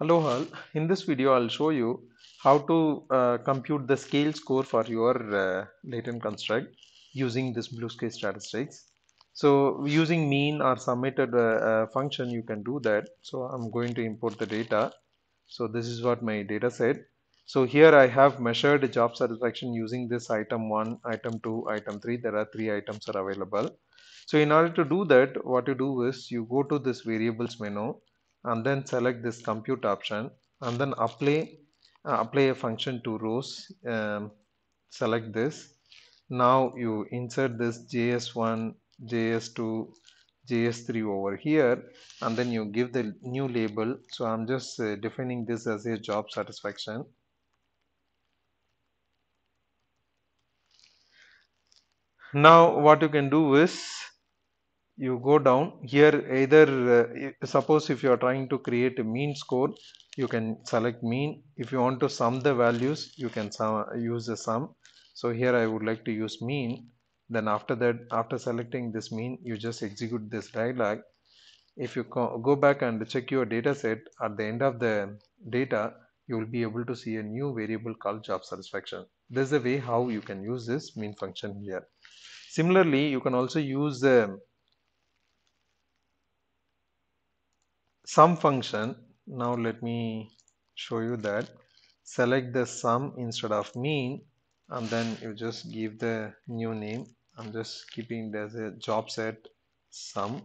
Hello all, in this video I'll show you how to uh, compute the scale score for your uh, latent construct using this blue scale statistics. So using mean or summated uh, uh, function you can do that. So I'm going to import the data. So this is what my data set. So here I have measured job satisfaction using this item 1, item 2, item 3. There are three items are available. So in order to do that what you do is you go to this variables menu and then select this compute option and then apply uh, apply a function to rows um, select this now you insert this js1 js2 js3 over here and then you give the new label so i'm just uh, defining this as a job satisfaction now what you can do is you go down here either uh, suppose if you are trying to create a mean score you can select mean if you want to sum the values you can sum, use the sum so here I would like to use mean then after that after selecting this mean you just execute this dialog if you go back and check your data set at the end of the data you will be able to see a new variable called job satisfaction this is the way how you can use this mean function here similarly you can also use the um, sum function now let me show you that select the sum instead of mean and then you just give the new name I'm just keeping it as a job set sum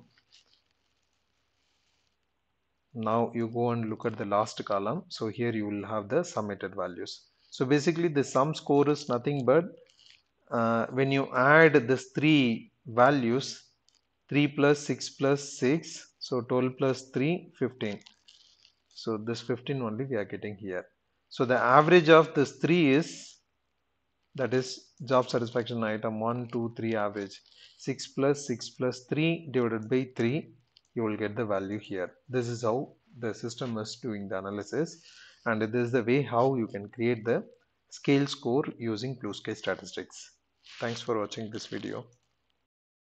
now you go and look at the last column so here you will have the summated values so basically the sum score is nothing but uh, when you add this three values 3 plus 6 plus 6 so 12 plus 3, 15. So this 15 only we are getting here. So the average of this 3 is that is job satisfaction item 1, 2, 3 average. 6 plus 6 plus 3 divided by 3 you will get the value here. This is how the system is doing the analysis and this is the way how you can create the scale score using blue sky statistics. Thanks for watching this video.